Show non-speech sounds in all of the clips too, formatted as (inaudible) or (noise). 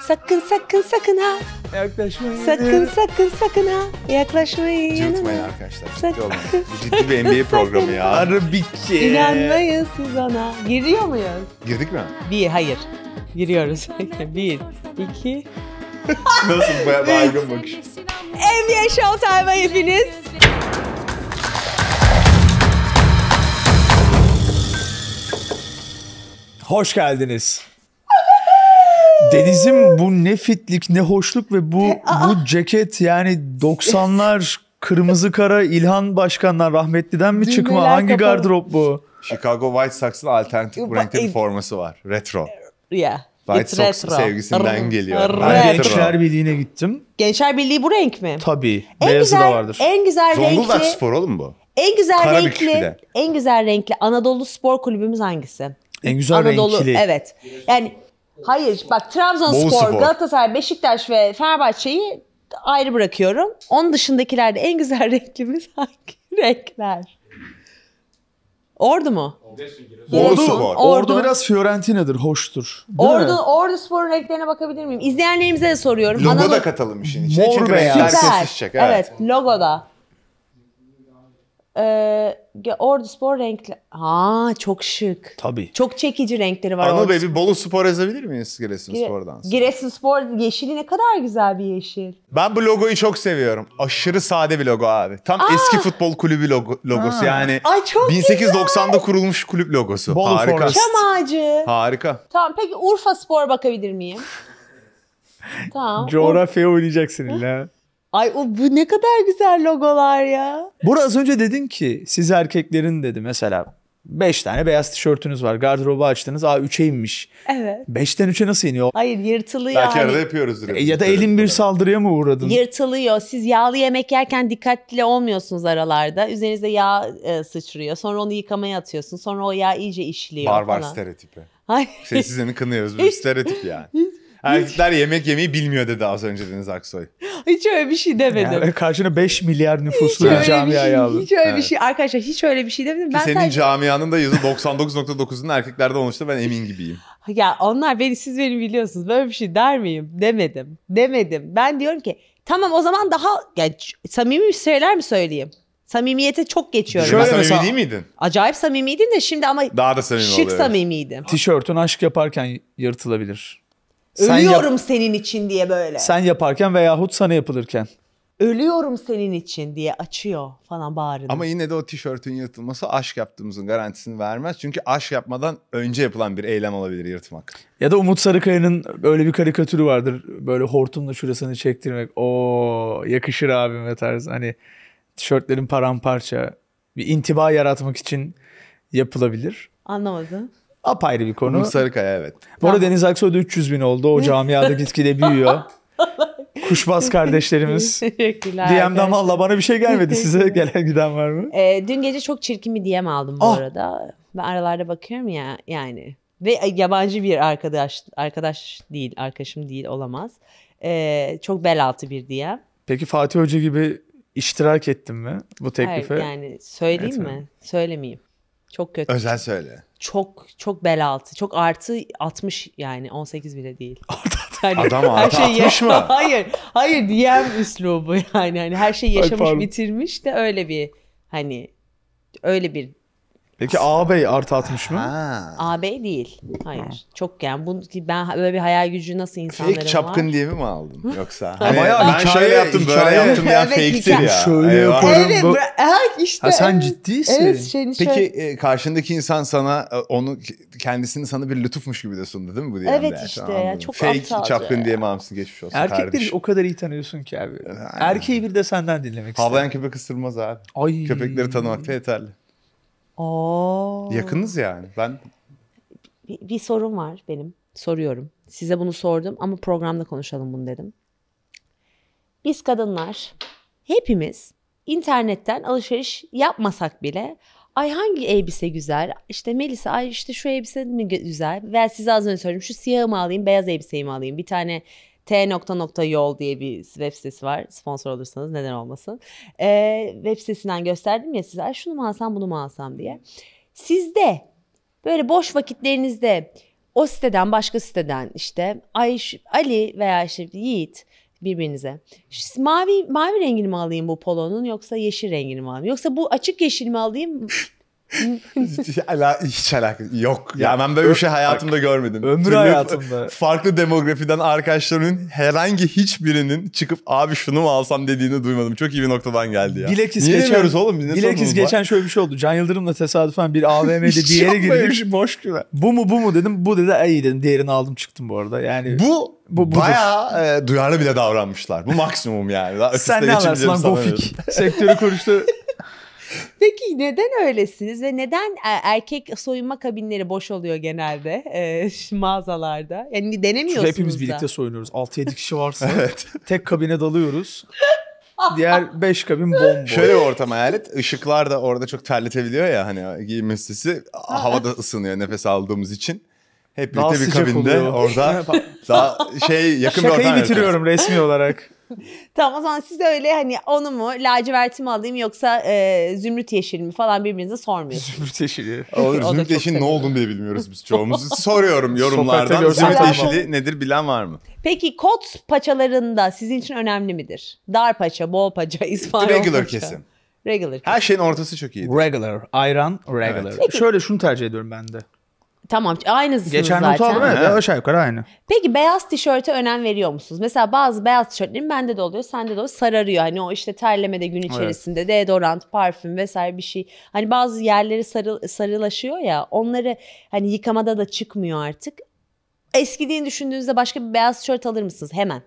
Sakın sakın sakın ha. Yaklaşmayın. Sakın sakın sakın ha. Yaklaşmayın Cırtmayın yanıma. arkadaşlar. Ciddi Sakın. olmayın. Bu ciddi bir NBA (laughs) programı ya. Arabiki. İnanmayın siz ona. Giriyor muyuz? Girdik mi? Bir, hayır. Giriyoruz. (laughs) bir, iki. (laughs) Nasıl ba- baygın bakış. NBA Showtime'a hepiniz. Hoş geldiniz. Deniz'im bu ne fitlik ne hoşluk ve bu e, Aa. bu ceket yani 90'lar (laughs) kırmızı kara İlhan Başkan'dan rahmetliden mi Düğmeler çıkma? Hangi kapalı. gardırop bu? Chicago White Sox'ın alternatif bu renkte bir forması var. Retro. Yeah. White Sox sevgisinden geliyor. Ben Gençler Birliği'ne gittim. Gençler Birliği bu renk mi? Tabii. En Beyazı güzel, da vardır. En güzel Zonguldak renkli. Zonguldak spor oğlum bu. En güzel Karabük renkli. En güzel renkli Anadolu Spor Kulübümüz hangisi? En güzel Anadolu, renkli. Evet. Yani Hayır bak Trabzonspor, Galatasaray, Beşiktaş ve Fenerbahçe'yi ayrı bırakıyorum. Onun dışındakilerde en güzel (laughs) renklimiz hangi renkler? Ordu mu? Ordu Ordu. Ordu biraz Fiorentina'dır, hoştur. Değil Ordu, mi? Ordu sporun renklerine bakabilir miyim? İzleyenlerimize de soruyorum. Logo Anadolu... da katalım işin içine. Mor çünkü renkler kesişecek. Evet. evet, logo da. Ee, Ordu Spor renkli. Ha çok şık. Tabii. Çok çekici renkleri var. Anıl Bey bir Bolu Spor yazabilir miyiz Giresun Gire Spor'dan? Sonra? Giresun Spor yeşili ne kadar güzel bir yeşil. Ben bu logoyu çok seviyorum. Aşırı sade bir logo abi. Tam Aa. eski futbol kulübü logo, logosu Aa. yani. Ay çok 1890'da güzel. kurulmuş kulüp logosu. Bolu Harika. Forest. Çam ağacı. Harika. Tamam peki Urfa Spor bakabilir miyim? (laughs) tamam. Coğrafya oynayacaksın illa. Ay o bu ne kadar güzel logolar ya. Burada az önce dedin ki siz erkeklerin dedi mesela 5 tane beyaz tişörtünüz var. Gardırobu açtınız. Aa 3'e inmiş. Evet. 5'ten 3'e nasıl iniyor? Hayır yırtılıyor. Belki yani. arada hani yapıyoruz. E, ya da elin bir saldırıya mı uğradın? Yırtılıyor. Siz yağlı yemek yerken dikkatli olmuyorsunuz aralarda. Üzerinize yağ e, sıçrıyor. Sonra onu yıkamaya atıyorsun. Sonra o yağ iyice işliyor Barbar falan. stereotipi. Hayır. Sessizliğini kınıyoruz. Bir (laughs) stereotip yani. Erkekler yemek yemeyi bilmiyor dedi az önce Deniz Aksoy. Hiç öyle bir şey demedim. Yani karşına 5 milyar nüfuslu bir camiayı şey, Hiç öyle evet. bir şey. Arkadaşlar hiç öyle bir şey demedim. Ki ben senin sadece... camianın da %99.9'unun erkeklerde olmuştu ben emin gibiyim. Ya onlar beni siz beni biliyorsunuz. Böyle bir şey der miyim? Demedim. Demedim. Ben diyorum ki tamam o zaman daha yani, samimi şeyler mi söyleyeyim? Samimiyete çok geçiyorum. Şöyle samimi mesela, değil miydin? Acayip samimiydin de şimdi ama Daha da samimi şık oluyor. samimiydin. Tişörtün aşk yaparken yırtılabilir. Sen Ölüyorum yap- senin için diye böyle. Sen yaparken veyahut sana yapılırken. Ölüyorum senin için diye açıyor falan bağırdı. Ama yine de o tişörtün yırtılması aşk yaptığımızın garantisini vermez. Çünkü aşk yapmadan önce yapılan bir eylem olabilir yırtmak. Ya da Umut Sarıkaya'nın böyle bir karikatürü vardır. Böyle hortumla şurasını çektirmek. O yakışır abime tarzı. Hani tişörtlerin paramparça bir intiba yaratmak için yapılabilir. Anlamadım apayrı bir konu. Umut Sarıkaya evet. Bu arada Deniz Aksoy'da 300 bin oldu. O (laughs) camiada gitgide büyüyor. Kuşbaz kardeşlerimiz. (laughs) Teşekkürler. DM'den valla bana bir şey gelmedi. Size (laughs) gelen giden var mı? E, dün gece çok çirkin bir DM aldım bu Ah. arada. Ben aralarda bakıyorum ya yani. Ve yabancı bir arkadaş, arkadaş değil, arkadaşım değil olamaz. E, çok bel altı bir DM. Peki Fatih Hoca gibi iştirak ettin mi bu teklife? Hayır, yani söyleyeyim mi? Söylemeyeyim. Çok kötü. Özel söyle çok çok bel altı. Çok artı 60 yani 18 bile değil. yani (laughs) Adam artı her şey 60 mı? (laughs) hayır. Hayır DM üslubu yani. Hani her şey yaşamış Ay, bitirmiş de öyle bir hani öyle bir Peki ağabey artı 60 mı? Ha. AB değil. Hayır. Çok yani bu ben böyle bir hayal gücü nasıl insanların Fake çapkın diye mi mi aldın yoksa? (laughs) Hani bayağı ben hikaye, şöyle yaptım hikaye. böyle yaptım ya evet, fake'tir ya. Şöyle Eyvah. yaparım. Evet, bu... ha, işte, ha, sen evet. ciddiysin. Evet, şeyini Peki e, karşındaki insan sana e, onu kendisini sana bir lütufmuş gibi de sundu değil mi bu diye? Evet yani, işte ya, çok Fake çapkın diye mi almışsın geçmiş olsun Erkekleri kardeşim. o kadar iyi tanıyorsun ki abi. Aynen. Erkeği bir de senden dinlemek istiyorum. Havlayan köpek ısırmaz abi. Ay. Köpekleri tanımak da yeterli. Oo. Yakınız yani. Ben bir, bir sorun var benim. Soruyorum. Size bunu sordum ama programda konuşalım bunu dedim. Biz kadınlar hepimiz internetten alışveriş yapmasak bile ay hangi elbise güzel? işte Melisa ay işte şu elbise mi güzel? Ve size az önce söyledim şu siyahı mı alayım beyaz elbiseyi mi alayım? Bir tane T nokta nokta yol diye bir web sitesi var. Sponsor olursanız neden olmasın. Ee, web sitesinden gösterdim ya size şunu mu alsam bunu mu alsam diye. Sizde böyle boş vakitlerinizde o siteden başka siteden işte Ayş Ali veya işte Yiğit birbirinize. Mavi mavi rengini mi alayım bu polonun yoksa yeşil rengini mi alayım? Yoksa bu açık yeşil mi alayım hiç, ala, hiç alakası yok. Ya, ya ben böyle bir şey hayatımda bak, görmedim. Ömrü Türlü hayatımda. Farklı demografiden arkadaşlarının herhangi hiçbirinin çıkıp abi şunu mu alsam dediğini duymadım. Çok iyi bir noktadan geldi ya. Bilakis Niye geçen, oğlum? Ne bilakis geçen şöyle bir şey oldu. Can Yıldırım'la tesadüfen bir AVM'de (laughs) bir yere girdim. Şey, boş güven. Bu mu bu mu dedim. Bu dedi iyi dedim. Diğerini aldım çıktım bu arada. Yani bu bu, budur. Bayağı e, duyarlı bile davranmışlar. Bu maksimum yani. Sen ne anlarsın lan gofik. Sektörü konuştu. (laughs) Peki neden öylesiniz ve neden e, erkek soyunma kabinleri boş oluyor genelde e, mağazalarda? Yani denemiyorsunuz Çünkü hepimiz da. birlikte soyunuyoruz. 6-7 kişi varsa (laughs) evet. tek kabine dalıyoruz. (laughs) Diğer 5 kabin bomboş. Şöyle bir ortam hayal et. Işıklar da orada çok terletebiliyor ya hani giyinme sitesi. Havada ısınıyor nefes aldığımız için. Hep birlikte bir kabinde oluyor. orada (laughs) daha şey yakın Şakayı bir ortam. Şakayı bitiriyorum resmi olarak tamam o zaman siz öyle hani onu mu laciverti mi alayım yoksa e, zümrüt yeşil mi falan birbirinize sormuyorsunuz. Zümrüt yeşili. Olur, zümrüt yeşili ne olduğunu bile bilmiyoruz biz çoğumuz. (laughs) Soruyorum yorumlardan zümrüt yeşili nedir bilen var mı? Peki kot paçalarında sizin için önemli midir? Dar paça, bol paça, (laughs) İspanyol Regular paça. kesim. Regular. Her şeyin ortası çok iyi. Regular. Ayran regular. Evet. Peki. Şöyle şunu tercih ediyorum ben de. Tamam aynısınız Geçen zaten. Geçen not aldım evet aşağı yukarı aynı. Peki beyaz tişörte önem veriyor musunuz? Mesela bazı beyaz tişörtlerin bende de oluyor sende de oluyor sararıyor. Hani o işte terlemede gün içerisinde evet. deodorant, parfüm vesaire bir şey. Hani bazı yerleri sarı, sarılaşıyor ya onları hani yıkamada da çıkmıyor artık. Eskidiğini düşündüğünüzde başka bir beyaz tişört alır mısınız hemen?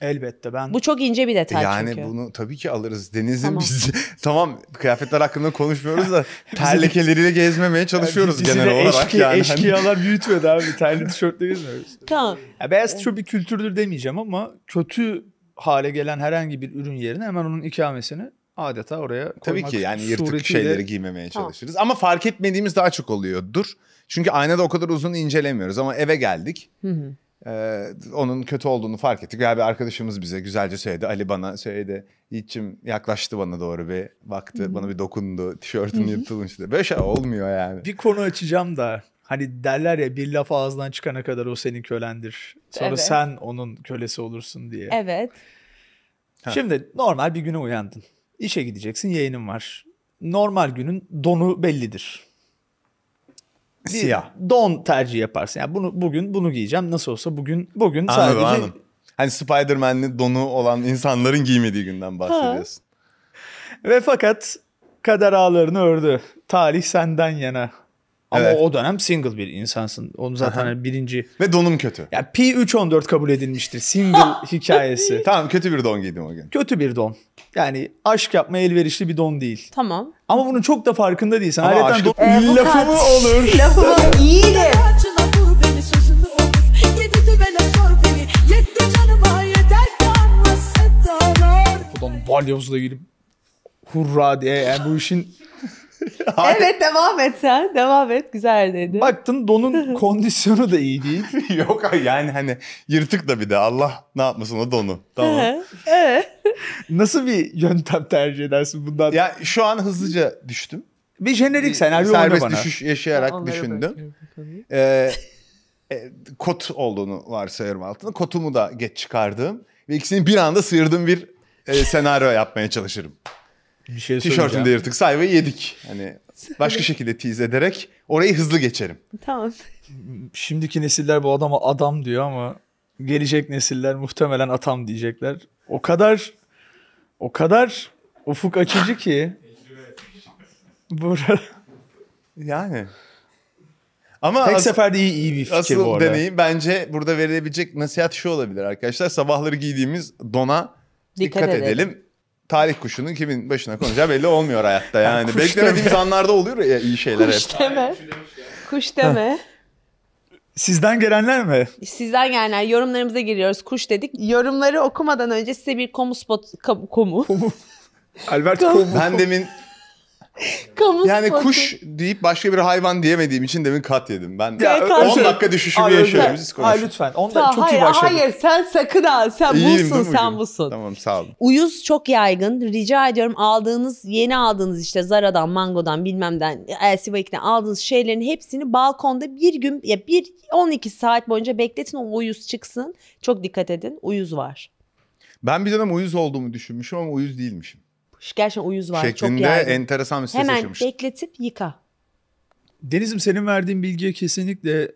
Elbette ben. Bu çok ince bir detay yani çünkü. Yani bunu tabii ki alırız. Deniz'in tamam. biz (laughs) tamam kıyafetler hakkında konuşmuyoruz da (laughs) terlekeleriyle gezmemeye çalışıyoruz yani genel olarak. Eşki, yani. Eşkıyalar (laughs) büyütmedi abi. Terli tişörtle gezmiyoruz. tamam. Ya beyaz tişört bir kültürdür demeyeceğim ama kötü hale gelen herhangi bir ürün yerine hemen onun ikamesini adeta oraya koymak Tabii ki yani yırtık şeyleri giymemeye çalışırız. Tamam. Ama fark etmediğimiz daha çok oluyordur. Çünkü aynada o kadar uzun incelemiyoruz ama eve geldik. Hı hı ee, onun kötü olduğunu fark ettik. Yani bir arkadaşımız bize güzelce söyledi. Ali bana söyledi. Yiğit'cim yaklaştı bana doğru bir baktı. Hı-hı. Bana bir dokundu. Tişörtün yırtılmıştı. Böyle şey olmuyor yani. Bir konu açacağım da. Hani derler ya bir laf ağzından çıkana kadar o senin kölendir. Sonra evet. sen onun kölesi olursun diye. Evet. Ha. Şimdi normal bir güne uyandın. İşe gideceksin, yayının var. Normal günün donu bellidir bir Siyah. don tercih yaparsın. Yani bunu bugün bunu giyeceğim. Nasıl olsa bugün bugün anladım, sadece anladım. Hani Spider-Man'li donu olan insanların giymediği günden bahsediyorsun. Ha. Ve fakat kader ağlarını ördü. tarih senden yana. Ama evet. o dönem single bir insansın. Onu zaten hani birinci... Ve donum kötü. Ya P314 kabul edilmiştir. Single (laughs) hikayesi. Tamam kötü bir don giydim o gün. Kötü bir don. Yani aşk yapma elverişli bir don değil. Tamam. Ama bunun çok da farkında değilsin. Ama Ayrıca aşk... don... ee, lafı mı olur? (laughs) Lafı mı? İyiydi. Bu don balyozla gidip hurra diye yani bu işin (laughs) evet devam et sen. Devam et. Güzel dedi. Baktın donun (laughs) kondisyonu da iyi değil. (laughs) Yok yani hani yırtık da bir de Allah ne yapmasın o donu. Tamam. evet. Nasıl bir yöntem tercih edersin bundan? Ya şu an hızlıca düştüm. Bir jenerik senaryo Serbest bana. düşüş yaşayarak Onları düşündüm. Ee, e, kot olduğunu varsayıyorum altında. Kotumu da geç çıkardım ve ikisini bir anda sıyırdım bir e, senaryo yapmaya çalışırım bir şey de yırtık sayfayı yedik. Hani (laughs) başka şekilde tease ederek orayı hızlı geçerim. Tamam. Şimdiki nesiller bu adama adam diyor ama gelecek nesiller muhtemelen atam diyecekler. O kadar o kadar ufuk açıcı ki. Burada (laughs) yani ama Tek seferde iyi, iyi bir fikir asıl bu arada. deneyim bence burada verilebilecek nasihat şu olabilir arkadaşlar. Sabahları giydiğimiz dona dikkat, dikkat edelim. edelim Tarih kuşunun kimin başına konacağı belli olmuyor hayatta yani. yani Beklemediğimiz anlarda oluyor ya iyi şeyler kuş hep. Deme. Kuş deme. Sizden gelenler mi? Sizden gelenler. Yorumlarımıza giriyoruz. Kuş dedik. Yorumları okumadan önce size bir komu spot... Komu. komu. Albert Camus. Ben demin (laughs) Kamu yani spotu. kuş deyip başka bir hayvan diyemediğim için demin kat yedim. Ben ya, 10 dakika düşüşümü hayır, yaşıyorum. Siz konuşun. Hayır lütfen. Onda tamam, çok hayır, iyi başladık. Hayır sen sakın al. Sen İyiyim, busun sen busun. Tamam sağ olun. Uyuz çok yaygın. Rica ediyorum aldığınız yeni aldığınız işte Zara'dan, Mango'dan bilmemden Elsivak'ten aldığınız şeylerin hepsini balkonda bir gün ya bir 12 saat boyunca bekletin o uyuz çıksın. Çok dikkat edin. Uyuz var. Ben bir dönem uyuz olduğumu düşünmüşüm ama uyuz değilmişim gerçekten uyuz var. Şeklinde çok enteresan bir ses Hemen yaşamıştı. bekletip yıka. Deniz'im senin verdiğin bilgiye kesinlikle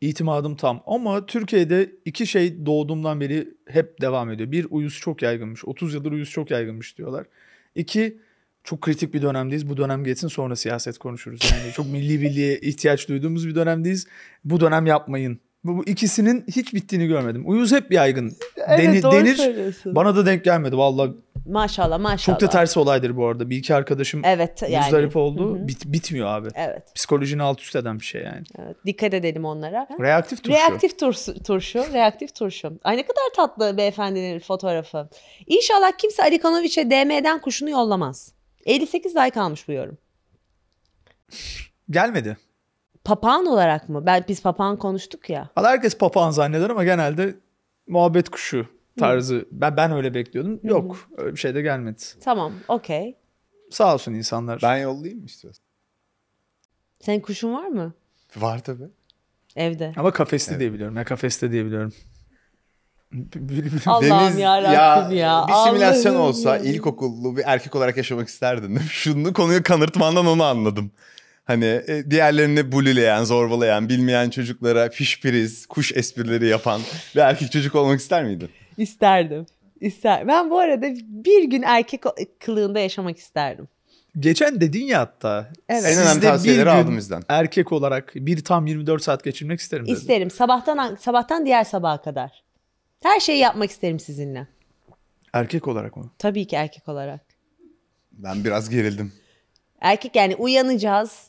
itimadım tam. Ama Türkiye'de iki şey doğduğumdan beri hep devam ediyor. Bir uyuz çok yaygınmış. 30 yıldır uyuz çok yaygınmış diyorlar. İki çok kritik bir dönemdeyiz. Bu dönem geçsin sonra siyaset konuşuruz. Yani çok milli birliğe ihtiyaç duyduğumuz bir dönemdeyiz. Bu dönem yapmayın. Bu, bu ikisinin hiç bittiğini görmedim. Uyuz hep yaygın evet, denir. Bana da denk gelmedi valla. Maşallah maşallah. Çok da ters olaydır bu arada. Bir iki arkadaşım evet, yani. müzdarip oldu. Bit, bitmiyor abi. Evet. psikolojinin alt üst eden bir şey yani. Evet, dikkat edelim onlara. Reaktif turşu. Reaktif turşu. turşu reaktif turşu. Ay ne kadar tatlı beyefendinin fotoğrafı. İnşallah kimse Ali Kanoviç'e DM'den kuşunu yollamaz. 58 ay kalmış bu yorum. Gelmedi. Papağan olarak mı? Ben biz papağan konuştuk ya. Herkes papağan zanneder ama genelde muhabbet kuşu tarzı. Hı. Ben ben öyle bekliyordum. Yok öyle bir şey de gelmedi. Tamam okey. Sağ olsun insanlar. Ben yollayayım mı istiyorsan? Senin kuşun var mı? Var tabi. Evde. Ama kafesli evet. diye biliyorum. Ya kafeste diye biliyorum. Allah'ım ya ya. Bir simülasyon Allah'ım olsa ya. ilkokullu bir erkek olarak yaşamak isterdin. (laughs) Şunu konuyu kanırtmandan onu anladım. Hani e, diğerlerini bulileyen, zorbalayan, bilmeyen çocuklara fişpiriz, kuş esprileri yapan bir erkek çocuk olmak ister miydin? İsterdim. İster. Ben bu arada bir gün erkek kılığında yaşamak isterdim. Geçen dedin ya hatta. Evet. En önemli tavsiyeleri aldım bizden. Erkek olarak bir tam 24 saat geçirmek isterim dedim. İsterim. Sabahtan sabahtan diğer sabaha kadar. Her şeyi yapmak isterim sizinle. Erkek olarak mı? Tabii ki erkek olarak. Ben biraz gerildim. Erkek yani uyanacağız,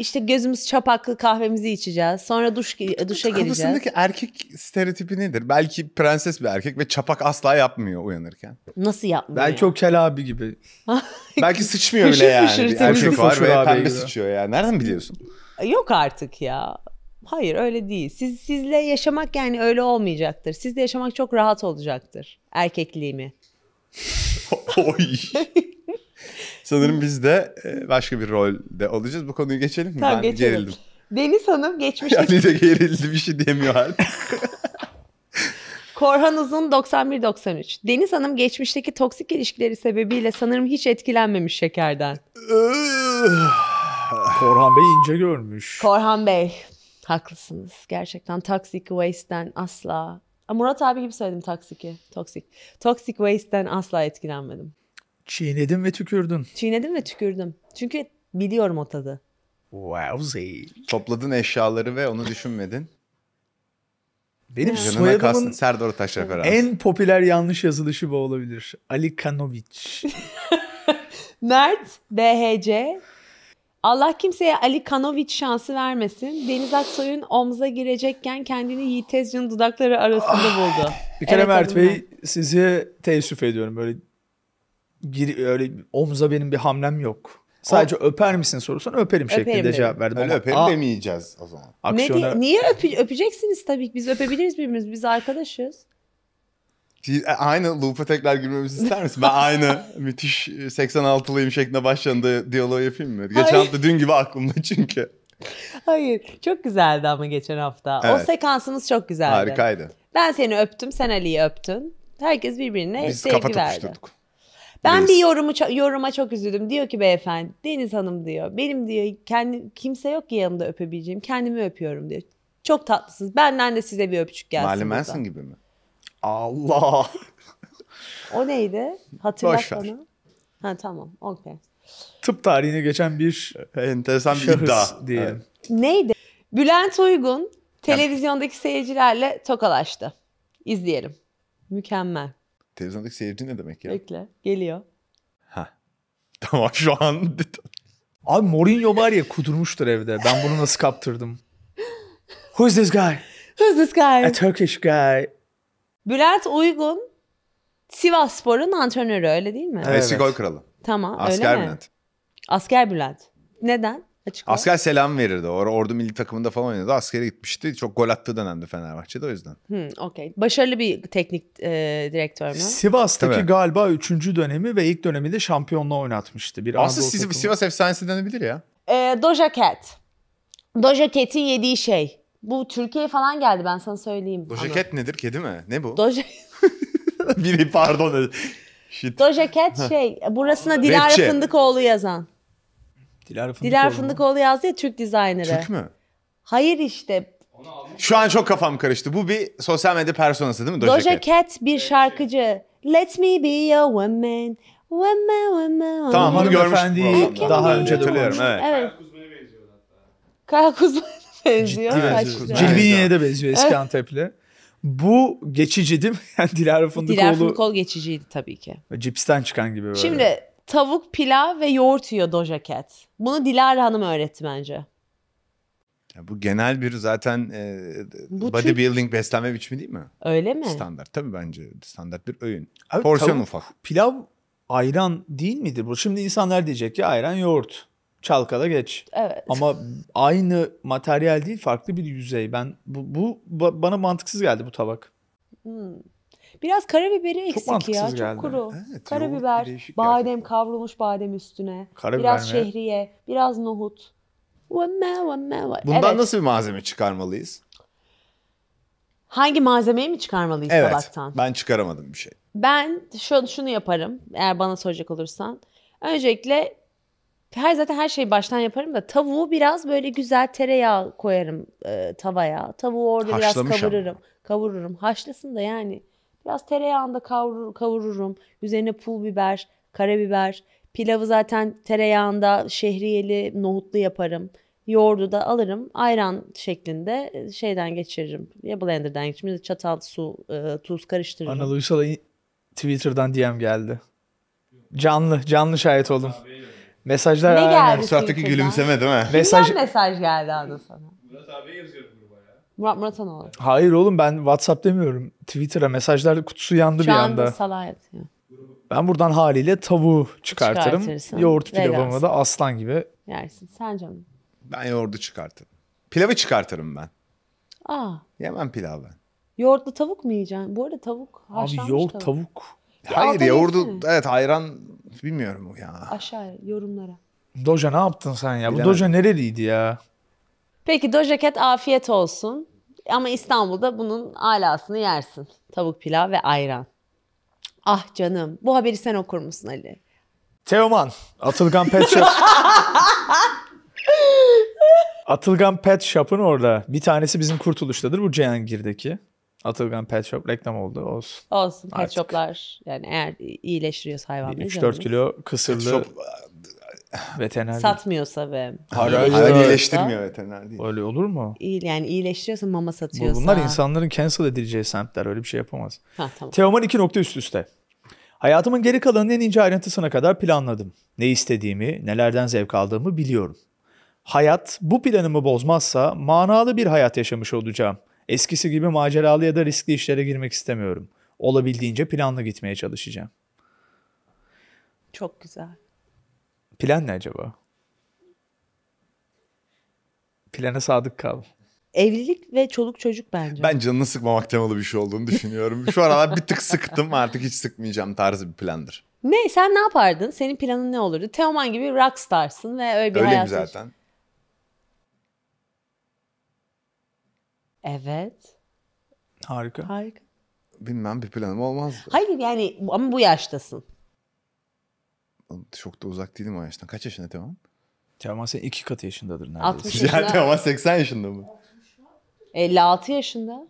işte gözümüz çapaklı kahvemizi içeceğiz. Sonra duş duşa geleceğiz. Kafasındaki erkek stereotipi nedir? Belki prenses bir erkek ve çapak asla yapmıyor uyanırken. Nasıl yapmıyor? Belki çok kel abi gibi. (laughs) Belki sıçmıyor bile yani. Bir erkek var ve pembe gibi. sıçıyor ya. Nereden biliyorsun? Yok artık ya. Hayır öyle değil. Siz sizle yaşamak yani öyle olmayacaktır. Sizle yaşamak çok rahat olacaktır. Erkekliğimi. (laughs) Oy. Sanırım biz de e, başka bir rolde olacağız. Bu konuyu geçelim mi? Tamam, ben geçelim. gerildim. Deniz Hanım geçmiş. (laughs) Ali de şey. gerildi bir şey demiyor artık. (laughs) Korhan Uzun 91-93. Deniz Hanım geçmişteki toksik ilişkileri sebebiyle sanırım hiç etkilenmemiş şekerden. (sighs) Korhan Bey ince görmüş. Korhan Bey haklısınız. Gerçekten toxic waste'den asla. Murat abi gibi söyledim toxic'i. Toxic. Toxic waste'den asla etkilenmedim. Çiğnedim ve tükürdün. Çiğnedim ve tükürdüm. Çünkü biliyorum o tadı. Wowzy. Topladın eşyaları ve onu düşünmedin. Benim Canına soyadımın kalsın, Serdar Taş referans. en popüler yanlış yazılışı bu olabilir. Ali Kanoviç. (laughs) Mert BHC. Allah kimseye Ali Kanoviç şansı vermesin. Deniz Aksoy'un omza girecekken kendini Yiğit Tezcan'ın dudakları arasında ah. buldu. Bir kere evet, Mert Bey sizi teessüf ediyorum. Böyle gir, öyle omza benim bir hamlem yok. Sadece o... öper misin sorusuna öperim, şeklinde derim. cevap verdim. Öyle ama, öperim a... demeyeceğiz o zaman. Aksiyona... Ne, niye öpe, öpeceksiniz tabii ki biz öpebiliriz birbirimiz. biz arkadaşız. E, aynı loop'a tekrar girmemizi ister misin? Ben aynı (laughs) müthiş 86'lıyım e, şeklinde başlandığı diyaloğu yapayım mı? Geçen Hayır. hafta dün gibi aklımda çünkü. Hayır. Çok güzeldi ama geçen hafta. Evet. O sekansımız çok güzeldi. Harikaydı. Ben seni öptüm, sen Ali'yi öptün. Herkes birbirine Biz sevgi verdi. Biz kafa ben bir yorumu yoruma çok üzüldüm. Diyor ki beyefendi Deniz Hanım diyor. Benim diyor kendi kimse yok ki yanımda öpebileceğim. Kendimi öpüyorum diyor. Çok tatlısınız. Benden de size bir öpücük gelsin. Mahalle Manson gibi mi? Allah. (laughs) o neydi? Hatırlat Boş bana. Ver. Ha tamam. Okey. Tıp tarihine geçen bir enteresan bir iddia diyelim. Evet. Neydi? Bülent Uygun televizyondaki seyircilerle tokalaştı. İzleyelim. Mükemmel. Televizyondaki seyirci ne demek ya? Bekle. Geliyor. Ha. (laughs) Tamam şu an... (laughs) Abi Mourinho var ya kudurmuştur evde. Ben bunu nasıl kaptırdım? Who's this guy? Who's this guy? A Turkish guy. Bülent Uygun Sivas sporun antrenörü öyle değil mi? Evet. Eski gol kralı. Tamam Asker öyle mi? Bülent. Asker Bülent. Neden? Açıkla. Asker selam verirdi. Or Ordu milli takımında falan oynadı. Askere gitmişti. Çok gol attığı dönemdi Fenerbahçe'de o yüzden. Hmm, okay. Başarılı bir teknik e, direktör mü? Sivas'taki Tabii. galiba 3. dönemi ve ilk döneminde şampiyonla oynatmıştı. Bir Aslında Siz, takımı. Sivas efsanesi denebilir ya. E, Doja Cat. Doja Cat'in yediği şey. Bu Türkiye'ye falan geldi ben sana söyleyeyim. Doja Cat nedir? Kedi mi? Ne bu? Doja... (laughs) Biri pardon. Shit. Doja Cat şey burasına Dilara Fındıkoğlu yazan. Dilara Fındıkoğlu. Dilar Fındıkoğlu yazdı ya Türk dizaynere. Türk mü? Hayır işte. Şu an çok kafam karıştı. Bu bir sosyal medya personası değil mi? Doja, Doja Cat. Cat bir şarkıcı. Let me be your woman. Woman, woman, Tamam bunu görmüştüm. Daha önce hatırlıyorum. Evet. evet. Kaya Kuzma'ya benziyor. Ciddi benziyor. Cilvini'ye de benziyor eski evet. Antepli. Bu geçici değil mi? (laughs) Yani Dilara Fındıkoğlu. Dilara Fındıkoğlu geçiciydi tabii ki. Cipsten çıkan gibi böyle. Şimdi tavuk pilav ve yoğurt yiyor Doja Cat. Bunu Dilara Hanım öğretti bence. Ya bu genel bir zaten e, bu bodybuilding Türk... beslenme biçimi değil mi? Öyle mi? Standart tabii bence standart bir öğün. Abi, Porsiyon tavuk, ufak. Pilav ayran değil midir bu? Şimdi insanlar diyecek ki ayran yoğurt. Çalkala geç. Evet. Ama aynı materyal değil farklı bir yüzey. Ben bu, bu bana mantıksız geldi bu tabak. Hmm. Biraz karabiberi eksik Çok ya. Geldi. Çok kuru. Evet, Karabiber, badem gerçekten. kavrulmuş badem üstüne. Karabiber biraz mi? şehriye, biraz nohut. Bundan evet. nasıl bir malzeme çıkarmalıyız? Hangi malzemeyi mi çıkarmalıyız evet, tabaktan? ben çıkaramadım bir şey. Ben şu, şunu yaparım eğer bana soracak olursan. Öncelikle her zaten her şeyi baştan yaparım da tavuğu biraz böyle güzel tereyağı koyarım e, tavaya. Tavuğu orada Haşlamış biraz kavururum. Ama. Kavururum. Haşlasın da yani Biraz tereyağında kavurur, kavururum. Üzerine pul biber, karabiber. Pilavı zaten tereyağında şehriyeli, nohutlu yaparım. Yoğurdu da alırım. Ayran şeklinde e, şeyden geçiririm. Ya blenderdan geçiririm. Çatal, su, e, tuz karıştırırım. Anıl Uysal'a Twitter'dan DM geldi. Canlı, canlı şahit oldum. Mesajlar ne geldi? Bu saatteki gülümseme değil mi? Mesaj... Kimden mesaj geldi Anıl sana? Murat abiye yazıyorum. Murat Murat Muratanoğlu. Hayır oğlum ben WhatsApp demiyorum. Twitter'a mesajlar kutusu yandı Şu bir anda. Şu anda salağa Ben buradan haliyle tavuğu çıkartırım. Yoğurt pilavımı da aslan gibi. Yersin. Sen canım. Ben yoğurdu çıkartırım. Pilavı çıkartırım ben. Aa. Yemem pilav ben. Yoğurtlu tavuk mu yiyeceksin? Bu arada tavuk Abi yoğurt tavuk. tavuk. Ya Hayır yoğurdu evet hayran bilmiyorum ya. Aşağı yorumlara. Doja ne yaptın sen ya? Bilemedim. Bu Doja nereliydi ya? Peki Doja Cat afiyet olsun. Ama İstanbul'da bunun alasını yersin. Tavuk pilav ve ayran. Ah canım. Bu haberi sen okur musun Ali? Teoman. Atılgan Pet Shop. (laughs) Atılgan Pet Shop'un orada. Bir tanesi bizim Kurtuluş'tadır. Bu Cihangir'deki. Atılgan Pet Shop reklam oldu. Olsun. Olsun. Pet Artık. Shop'lar yani eğer iyileştiriyorsa hayvanları. 3-4 kilo kısırlı. Pet Shop veteriner satmıyorsa ve Hayır, hayır iyileştirmiyor veteriner değil. Öyle olur mu? İyi, yani iyileştiriyorsa mama satıyorsa. Bunlar insanların cancel edileceği semtler öyle bir şey yapamaz. Ha, tamam. Teoman iki nokta üst üste. Hayatımın geri kalanını en ince ayrıntısına kadar planladım. Ne istediğimi, nelerden zevk aldığımı biliyorum. Hayat bu planımı bozmazsa manalı bir hayat yaşamış olacağım. Eskisi gibi maceralı ya da riskli işlere girmek istemiyorum. Olabildiğince planlı gitmeye çalışacağım. Çok güzel. Plan ne acaba? Plana sadık kal. Evlilik ve çoluk çocuk bence. Ben canını sıkmamak temalı bir şey olduğunu düşünüyorum. Şu aralar bir tık sıktım artık hiç sıkmayacağım tarzı bir plandır. Ne sen ne yapardın? Senin planın ne olurdu? Teoman gibi rockstarsın ve öyle bir Öyleyim hayatın. zaten. Evet. Harika. Harika. Bilmem bir planım olmazdı. Hayır yani ama bu yaştasın çok da uzak değilim o yaştan. Kaç yaşında Teoman? Teoman senin iki katı yaşındadır neredeyse. 60 yaşında. Ya Teoman 80 yaşında mı? 56 yaşında.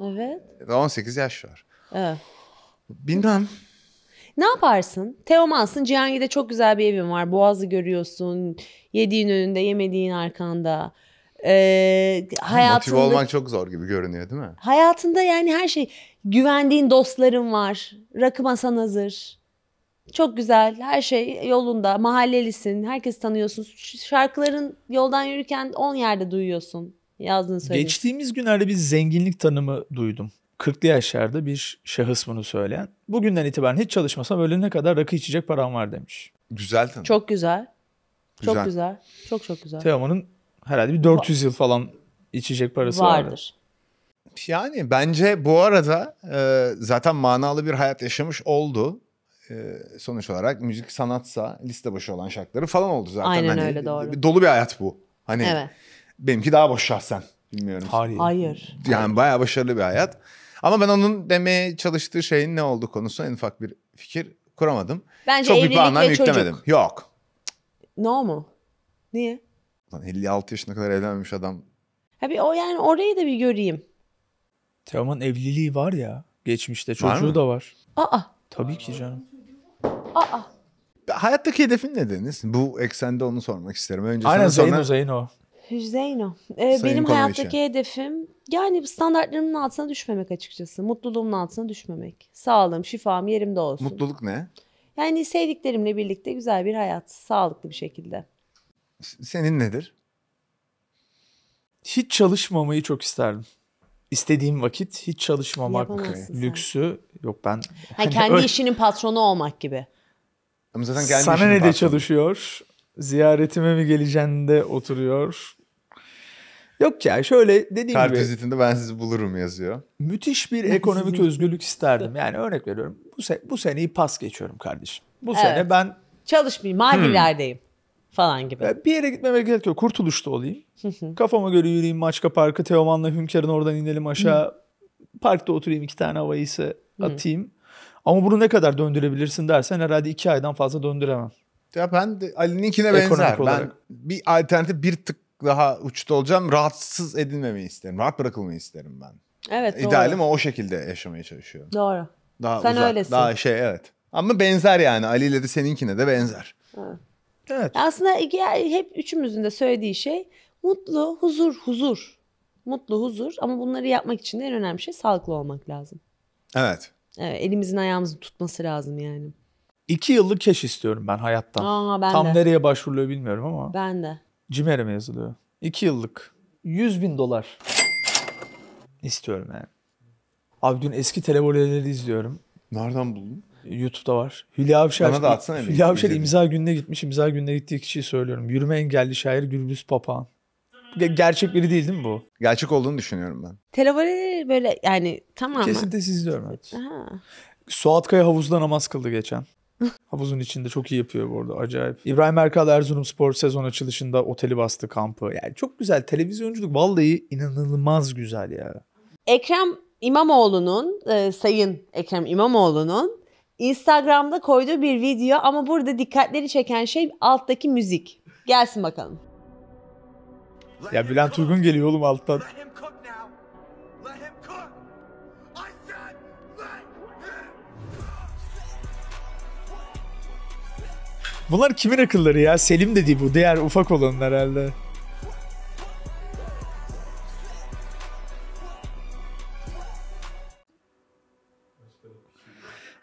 Evet. 18 e, yaş var. Evet. Bilmem. Ne yaparsın? Teomansın. Cihangi'de çok güzel bir evin var. Boğazı görüyorsun. Yediğin önünde, yemediğin arkanda. Ee, hayatında, Motive olmak çok zor gibi görünüyor değil mi? Hayatında yani her şey. Güvendiğin dostların var. Rakı masan hazır. Çok güzel, her şey yolunda, mahallelisin, herkes tanıyorsun. Şarkıların yoldan yürürken 10 yerde duyuyorsun yazdığını söylüyorsun. Geçtiğimiz günlerde bir zenginlik tanımı duydum. 40'lı yaşlarda bir şahıs bunu söyleyen. Bugünden itibaren hiç çalışmasam ölene kadar rakı içecek param var demiş. Güzel tanım. Çok güzel. güzel. Çok güzel. Çok çok güzel. Teoman'ın herhalde bir 400 yıl falan içecek parası vardır. vardır. Yani bence bu arada e, zaten manalı bir hayat yaşamış oldu. E, sonuç olarak müzik sanatsa liste başı olan şarkıları falan oldu zaten. Aynen hani, öyle doğru. Dolu bir hayat bu. Hani evet. benimki daha boş şahsen. Bilmiyorum. Hayır. Hayır. Yani Hayır. bayağı başarılı bir hayat. Ama ben onun demeye çalıştığı şeyin ne olduğu konusunda en ufak bir fikir kuramadım. Bence Çok evlilik bir ve yüklemedim. çocuk. Yok. No mu? Niye? Lan 56 yaşına kadar evlenmemiş adam. Ha bir o yani orayı da bir göreyim. Teoman evliliği var ya geçmişte çocuğu var da var. Aa. Tabii ki canım. Aa. Hayattaki hedefin ne Deniz? Bu eksende onu sormak isterim. Önce Aynen Zeyno sonra... Zeyno. Zeyno. Ee, benim hayattaki için. hedefim yani standartlarımın altına düşmemek açıkçası. Mutluluğumun altına düşmemek. Sağlığım, şifam yerimde olsun. Mutluluk ne? Yani sevdiklerimle birlikte güzel bir hayat. Sağlıklı bir şekilde. Senin nedir? Hiç çalışmamayı çok isterdim İstediğim vakit hiç çalışmamak Yapamazsın lüksü sen. yok ben. Yani hani kendi öyle... işinin patronu olmak gibi. Ama zaten gelmiş. Sana ne de çalışıyor? Ziyaretime mi geleceğin de oturuyor. Yok ya şöyle dediğim Kart gibi. vizitinde ben sizi bulurum yazıyor. Müthiş bir ekonomik özgürlük isterdim. Yani örnek veriyorum. Bu, se bu seneyi pas geçiyorum kardeşim. Bu evet. sene ben... Çalışmayayım, malilerdeyim hmm. falan gibi. Bir yere gitmeme gerek yok. Kurtuluşta olayım. Kafama göre yürüyeyim Maçka Parkı. Teoman'la Hünkâr'ın oradan inelim aşağı. Parkta oturayım iki tane havayısı atayım. Ama bunu ne kadar döndürebilirsin dersen herhalde iki aydan fazla döndüremem. Ya ben de Ali'ninkine benzer. Ekonomik ben bir alternatif bir tık daha uçta olacağım. Rahatsız edilmemeyi isterim. Rahat bırakılmayı isterim ben. Evet doğru. İdealim o, o şekilde yaşamaya çalışıyorum. Doğru. Daha Sen uzak, öylesin. Daha şey evet. Ama benzer yani Ali ile de seninkine de benzer. Ha. Evet. Aslında hep üçümüzün de söylediği şey mutlu, huzur, huzur. Mutlu, huzur ama bunları yapmak için de en önemli şey sağlıklı olmak lazım. Evet. Ee, elimizin ayağımızın tutması lazım yani. İki yıllık keş istiyorum ben hayattan. Aa, ben Tam de. nereye başvuruluyor bilmiyorum ama. Ben de. Cimer'e mi yazılıyor? İki yıllık. 100 bin dolar. istiyorum yani. Abi dün eski televizyoneleri izliyorum. Nereden buldun? YouTube'da var. Hülya Avşar, Bana da atsana Hülya Avşar imza gününe gitmiş. İmza gününe gittiği kişiyi söylüyorum. Yürüme engelli şair Gülbüz Papağan gerçek biri değil değil mi bu? Gerçek olduğunu düşünüyorum ben. Televoleleri böyle yani tamam Kesintisiz izliyorum. Evet. Aha. Suat Kaya havuzda namaz kıldı geçen. (laughs) Havuzun içinde çok iyi yapıyor bu arada acayip. İbrahim Erkal Erzurum Spor sezon açılışında oteli bastı kampı. Yani çok güzel televizyonculuk vallahi inanılmaz güzel ya. Ekrem İmamoğlu'nun e, sayın Ekrem İmamoğlu'nun Instagram'da koyduğu bir video ama burada dikkatleri çeken şey alttaki müzik. Gelsin bakalım. Ya Bülent Uygun geliyor oğlum alttan. Bunlar kimin akılları ya? Selim dedi bu. Diğer ufak olanın herhalde.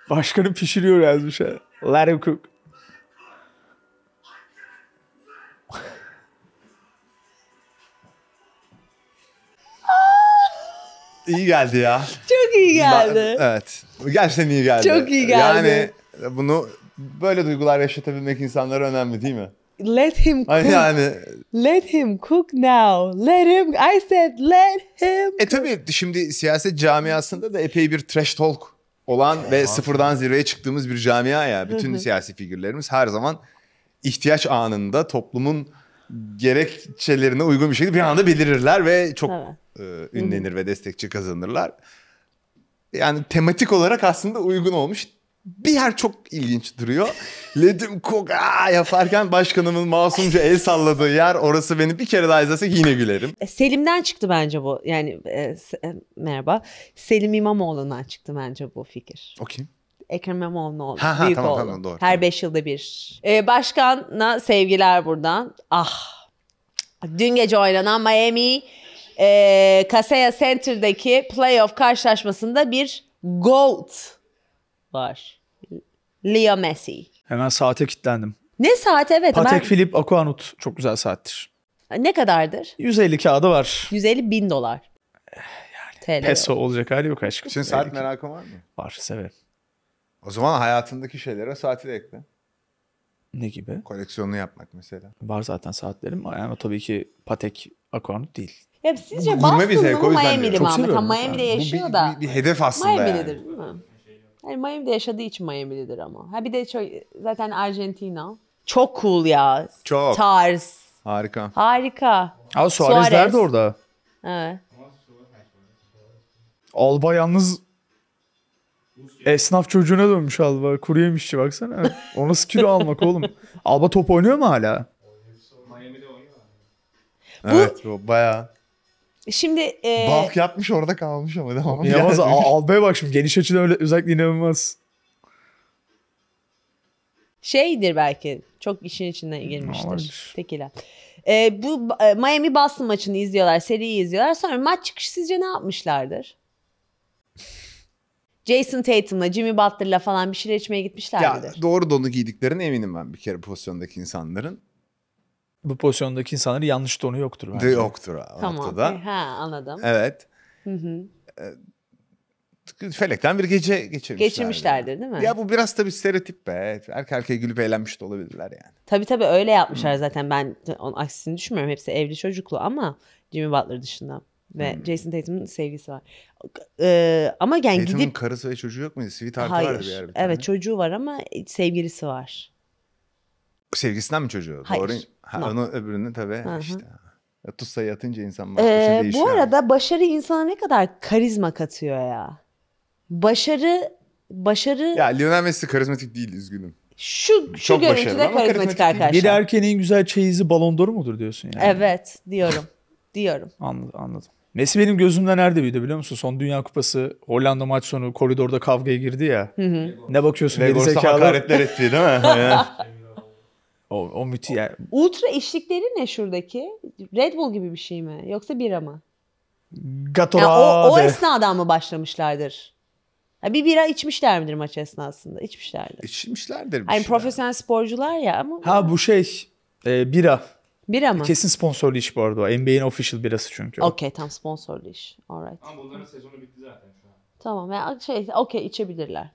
Başkanı pişiriyor yazmış ha. Let him cook. İyi geldi ya. Çok iyi geldi. Ben, evet. Gerçekten iyi geldi. Çok iyi geldi. Yani bunu böyle duygular yaşatabilmek insanlara önemli değil mi? Let him cook. Yani. Let him cook now. Let him. I said let him. E cook. E tabii şimdi siyaset camiasında da epey bir trash talk olan ve sıfırdan zirveye çıktığımız bir camia ya. Bütün siyasi figürlerimiz her zaman ihtiyaç anında toplumun gerekçelerine uygun bir şekilde bir anda belirirler ve çok evet. e, ünlenir Hı-hı. ve destekçi kazanırlar. Yani tematik olarak aslında uygun olmuş. Bir yer çok ilginç duruyor. (laughs) Ledim koka yaparken başkanımın masumca el salladığı yer orası beni bir kere daha izlesek yine gülerim. E, Selim'den çıktı bence bu. Yani e, se, e, merhaba. Selim İmamoğlu'ndan çıktı bence bu fikir. O kim? Ekrem İmamoğlu'na oldu. Ha, büyük tamam, oldu. Tamam, doğru, Her 5 tamam. yılda bir. Ee, başkan'a sevgiler buradan. Ah. Dün gece oynanan Miami e, Kaseya Center'daki playoff karşılaşmasında bir GOAT var. Leo Messi. Hemen saate kilitlendim. Ne saat evet. Patek ben... Philip Aquanut çok güzel saattir. Ne kadardır? 150 kağıdı var. 150 bin dolar. Eh, yani TL peso olacak hali yok aşkım. Senin saat merakın var mı? Var severim. O zaman hayatındaki şeylere saati de ekle. Ne gibi? Koleksiyonunu yapmak mesela. Var zaten saatlerim ama tabii ki Patek Akorn değil. Ya sizce Gurme Boston bir zevk, o mu Miami'li mi Çok Ahmet? Ha, yaşıyor Bu da. bir, bir, bir hedef aslında Miami'lidir yani. değil mi? Yani Miami'de yaşadığı için Miami'lidir ama. Ha bir de çok, zaten Argentina Çok cool ya. Çok. Tarz. Harika. Harika. Al Suarezler Suarez. nerede orada. Evet. Alba yalnız Esnaf çocuğuna dönmüş Alba. Kuru yemişçi baksana. Ona nasıl almak oğlum? Alba top oynuyor mu hala? Miami'de oynuyor. Evet bu bayağı. Şimdi e... Bak yapmış orada kalmış ama devam. İnanılmaz Alba'ya bak şimdi geniş açıdan öyle özellikle inanılmaz. Şeydir belki çok işin içinden girmiştir. Tekila. E, bu e, Miami Boston maçını izliyorlar, seriyi izliyorlar. Sonra maç çıkışı sizce ne yapmışlardır? Jason Tatum'la, Jimmy Butler'la falan bir şeyler içmeye gitmişlerdir. ya, Doğru donu giydiklerine eminim ben bir kere pozisyondaki insanların. Bu pozisyondaki insanların yanlış donu yoktur bence. De yoktur tamam. noktada. E, ha, anladım. Evet. Hı hı. E, felekten bir gece geçirmişlerdir. Geçirmişlerdir değil mi? Ya bu biraz tabii stereotip be. Erkek erkeğe gülüp eğlenmiş de olabilirler yani. Tabii tabii öyle yapmışlar zaten. Ben onun aksini düşünmüyorum. Hepsi evli çocuklu ama Jimmy Butler dışında ve hmm. Jason Tatum'un sevgisi var. Ee, ama yani Tatum'un gidip... karısı ve çocuğu yok muydu? Sweetheart Hayır. vardı bir yer. Bir evet çocuğu var ama sevgilisi var. Sevgisinden mi çocuğu? Hayır. Doğru. Ha, no. Onu öbürünü tabii Hı-hı. işte. Tuz yatınca insan bakmışı ee, şey Bu arada başarı insana ne kadar karizma katıyor ya. Başarı başarı Ya Lionel Messi karizmatik değil üzgünüm. Şu şu Çok görüntüde karizmatik arkadaşlar. Bir erkeğin en güzel çeyizi balon d'Or mudur diyorsun yani? Evet diyorum. diyorum. Anladım. anladım. Messi benim gözümde nerede büyüdü biliyor musun? Son Dünya Kupası Hollanda maç sonu koridorda kavgaya girdi ya. Hı hı. Ne bakıyorsun geri zekalı. hakaretler etti değil mi? (laughs) o, o müthiş yani. Ultra içlikleri ne şuradaki? Red Bull gibi bir şey mi? Yoksa bira mı? Gatorade. Yani o, o esnada mı başlamışlardır? Ya bir bira içmişler midir maç esnasında? İçmişlerdir. İçmişlerdir yani şeyler. profesyonel sporcular ya ama. Ha bu şey e, bira. Bira mı? Kesin sponsorlu iş bu arada. NBA'in official birası çünkü. Okey tam sponsorlu iş. Alright. Ama bunların sezonu bitti zaten şu an. Tamam. Yani şey, okey içebilirler.